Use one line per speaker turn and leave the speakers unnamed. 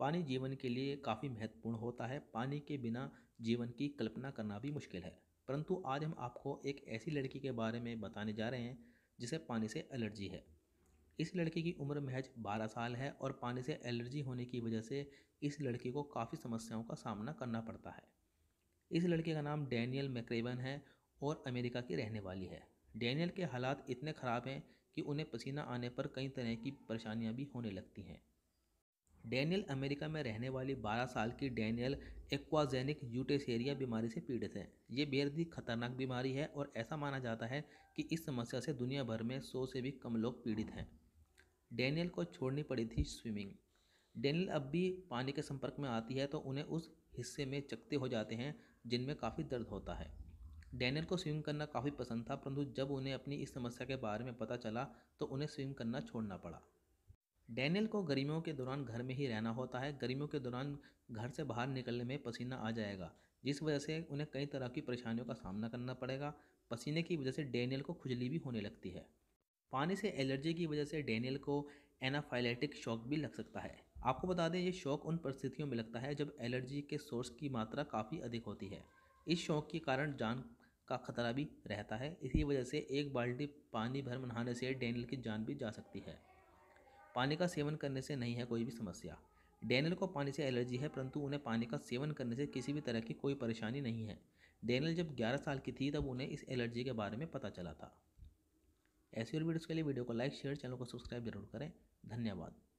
पानी जीवन के लिए काफ़ी महत्वपूर्ण होता है पानी के बिना जीवन की कल्पना करना भी मुश्किल है परंतु आज हम आपको एक ऐसी लड़की के बारे में बताने जा रहे हैं जिसे पानी से एलर्जी है इस लड़की की उम्र महज 12 साल है और पानी से एलर्जी होने की वजह से इस लड़की को काफ़ी समस्याओं का सामना करना पड़ता है इस लड़के का नाम डैनियल मैक्रेवन है और अमेरिका की रहने वाली है डैनियल के हालात इतने ख़राब हैं कि उन्हें पसीना आने पर कई तरह की परेशानियां भी होने लगती हैं डैनियल अमेरिका में रहने वाली 12 साल की डैनियल एक्वाजेनिक यूटेसेरिया बीमारी से पीड़ित है ये बेहद ही खतरनाक बीमारी है और ऐसा माना जाता है कि इस समस्या से दुनिया भर में सौ से भी कम लोग पीड़ित हैं डैनियल को छोड़नी पड़ी थी स्विमिंग डैनियल अब भी पानी के संपर्क में आती है तो उन्हें उस हिस्से में चकते हो जाते हैं जिनमें काफ़ी दर्द होता है डैनियल को स्विम करना काफ़ी पसंद था परंतु जब उन्हें अपनी इस समस्या के बारे में पता चला तो उन्हें स्विम करना छोड़ना पड़ा डैनियल को गर्मियों के दौरान घर में ही रहना होता है गर्मियों के दौरान घर से बाहर निकलने में पसीना आ जाएगा जिस वजह से उन्हें कई तरह की परेशानियों का सामना करना पड़ेगा पसीने की वजह से डैनियल को खुजली भी होने लगती है पानी से एलर्जी की वजह से डैनियल को एनाफाइलेटिक शॉक भी लग सकता है आपको बता दें ये शौक उन परिस्थितियों में लगता है जब एलर्जी के सोर्स की मात्रा काफ़ी अधिक होती है इस शौक के कारण जान का खतरा भी रहता है इसी वजह से एक बाल्टी पानी भर नहाने से डैनियल की जान भी जा सकती है पानी का सेवन करने से नहीं है कोई भी समस्या डैनियल को पानी से एलर्जी है परंतु उन्हें पानी का सेवन करने से किसी भी तरह की कोई परेशानी नहीं है डैनियल जब 11 साल की थी तब उन्हें इस एलर्जी के बारे में पता चला था ऐसी और वीडियोज़ के लिए वीडियो को लाइक शेयर चैनल को सब्सक्राइब जरूर करें धन्यवाद